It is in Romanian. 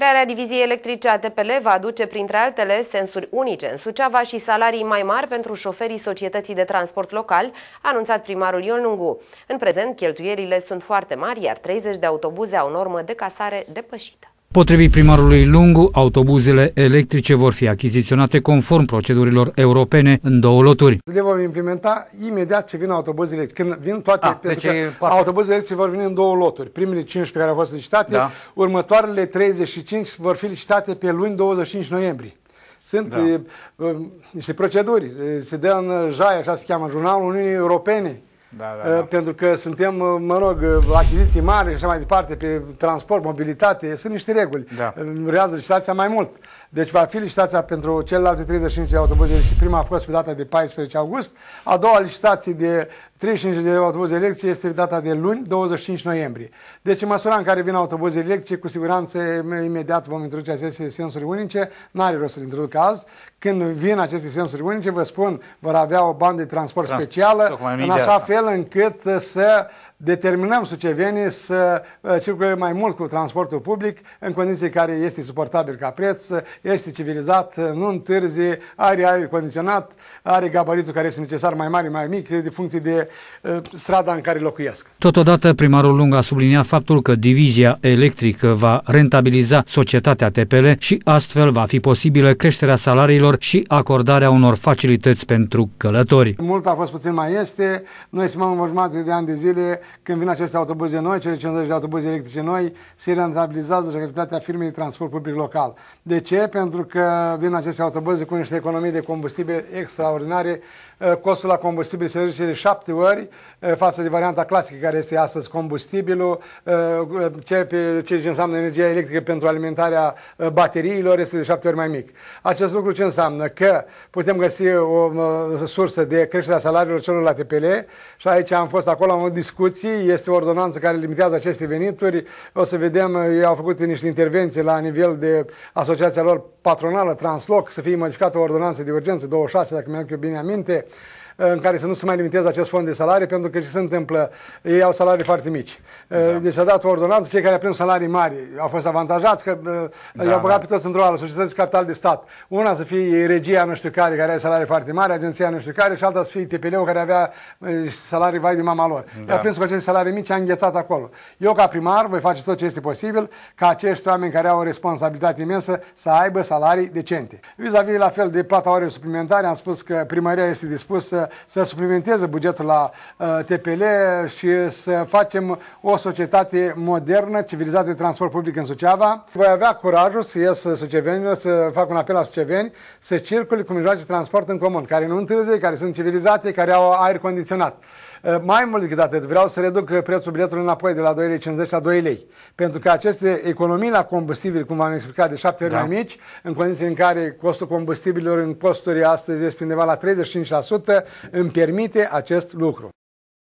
Crearea diviziei electrice ATPL va aduce, printre altele, sensuri unice în Suceava și salarii mai mari pentru șoferii societății de transport local, a anunțat primarul Ion Lungu. În prezent, cheltuierile sunt foarte mari, iar 30 de autobuze au normă de casare depășită. Potrivit primarului Lungu, autobuzele electrice vor fi achiziționate conform procedurilor europene în două loturi. Le vom implementa imediat ce vin autobuzele, când vin toate, A, ah, deci pentru deci că autobuzele electrice vor veni în două loturi. Primele 15 care au fost licitate, da. următoarele 35 vor fi licitate pe luni 25 noiembrie. Sunt da. Um, niște proceduri, se dă în JAI, așa se cheamă, Jurnalul Uniunii Europene, da, da, uh, da. Pentru că suntem, uh, mă rog, la uh, achiziții mari și așa mai departe, pe transport, mobilitate, sunt niște reguli. Da. Rează licitația mai mult. Deci va fi licitația pentru celelalte 35 de autobuze și prima a fost pe data de 14 august, a doua licitație de 35 de autobuze electrice este data de luni, 25 noiembrie. Deci în măsura în care vin autobuze electrice, cu siguranță imediat vom introduce aceste sensuri unice, n-are rost să le introduc azi, când vin aceste sensuri unice, vă spun, vor avea o bandă de transport Trans- specială, în așa fel încât să determinăm sucevenii să uh, circule mai mult cu transportul public în condiții care este suportabil ca preț, este civilizat, nu întârzi, are aer condiționat, are gabaritul care este necesar mai mare, mai mic, de funcție de uh, strada în care locuiesc. Totodată, primarul Lung a subliniat faptul că divizia electrică va rentabiliza societatea TPL și astfel va fi posibilă creșterea salariilor călătorilor și acordarea unor facilități pentru călători. Mult a fost, puțin mai este. Noi suntem învățmați de ani de zile când vin aceste autobuze noi, cele 50 de autobuze electrice noi, se rentabilizează și activitatea firmei de transport public local. De ce? Pentru că vin aceste autobuze cu niște economii de combustibil extraordinare, eh, costul la combustibil se reduce de șapte ori eh, față de varianta clasică care este astăzi combustibilul, eh, ce, ce înseamnă energia electrică pentru alimentarea bateriilor este de șapte ori mai mic. Acest lucru ce înseamnă? înseamnă că putem găsi o sursă de creștere a salariilor celor la TPL și aici am fost acolo, am avut discuții, este o ordonanță care limitează aceste venituri, o să vedem, ei eh, au făcut niște intervenții la nivel de asociația lor patronală, Transloc, să fie modificată o ordonanță de urgență 26, dacă mi-am eu bine aminte, în care să nu se mai limiteze acest fond de salarii, pentru că ce se întâmplă? Ei au salarii foarte mici. Da. Eh, deci s-a dat o ordonanță, cei care prind salarii mari au fost avantajați, că eh, da, i-au băgat da. pe toți într-o ală, societăți capital de stat. Una să fie regia nu știu care, care are salarii foarte mari, agenția nu știu care, și alta să fie tpl care avea eh, salarii vai de mama lor. Da. I-a prins cu aceste salarii mici, a înghețat acolo. Eu, ca primar, voi face tot ce este posibil ca acești oameni care au o responsabilitate imensă să aibă salarii decente. Vis-a-vis, -vis, la fel, de plata orei suplimentare, am spus că primăria este dispusă să suplimenteze bugetul la uh, TPL și să facem o societate modernă, civilizată de transport public în Suceava. Voi avea curajul să ies sucevenilor, să fac un apel la suceveni, să circule cu mijloace de transport în comun, care nu întârzie, care sunt civilizate, care au aer condiționat. Eh, mai mult decât atât, vreau să reduc eh, prețul biletului înapoi de la 2,50 lei la 2 lei. Pentru că aceste economii la combustibil, cum am explicat, de 7 ori da. mai mici, în condiții în care costul combustibililor în costuri astăzi este undeva la 35%, îmi permite acest lucru.